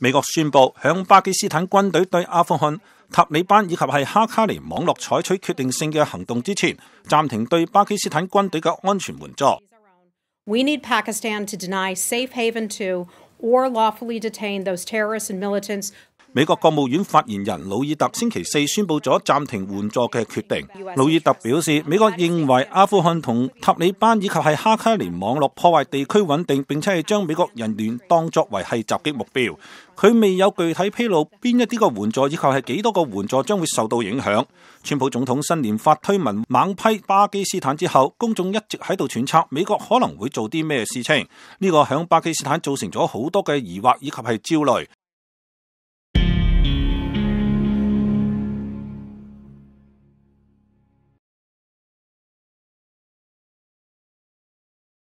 美國宣佈，向巴基斯坦軍隊對阿富汗塔利班以及系哈卡尼網絡採取決定性嘅行動之前，暫停對巴基斯坦軍隊嘅安全援助。美国国务院发言人鲁尔特星期四宣布咗暂停援助嘅决定。鲁尔特表示，美国认为阿富汗同塔利班以及系哈卡尼网络破坏地区稳定，并且系将美国人员当作为系袭击目标。佢未有具体披露边一啲嘅援助以及系几多个援助将会受到影响。川普总统新年发推文猛批巴基斯坦之后，公众一直喺度揣测美国可能会做啲咩事情。呢个响巴基斯坦造成咗好多嘅疑惑以及系焦虑。